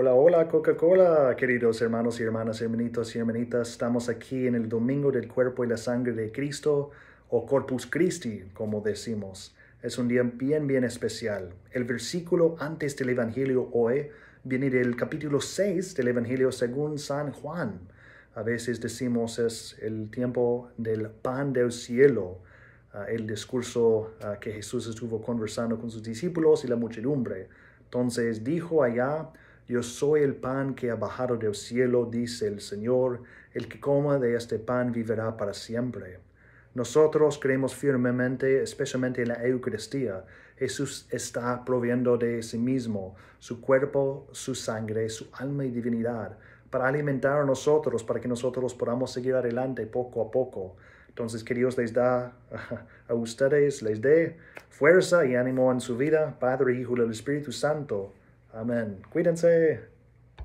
Hola, hola Coca-Cola, queridos hermanos y hermanas, hermanitos y hermanitas. Estamos aquí en el Domingo del Cuerpo y la Sangre de Cristo, o Corpus Christi, como decimos. Es un día bien, bien especial. El versículo antes del Evangelio hoy viene del capítulo 6 del Evangelio según San Juan. A veces decimos es el tiempo del pan del cielo, ah, el discurso ah, que Jesús estuvo conversando con sus discípulos y la muchedumbre. Entonces dijo allá, yo soy el pan que ha bajado del cielo, dice el Señor. El que coma de este pan vivirá para siempre. Nosotros creemos firmemente, especialmente en la Eucaristía. Jesús está proviendo de sí mismo, su cuerpo, su sangre, su alma y divinidad, para alimentar a nosotros, para que nosotros podamos seguir adelante poco a poco. Entonces, que Dios les da a ustedes, les dé fuerza y ánimo en su vida, Padre, Hijo del Espíritu Santo. Amen. Cuídense.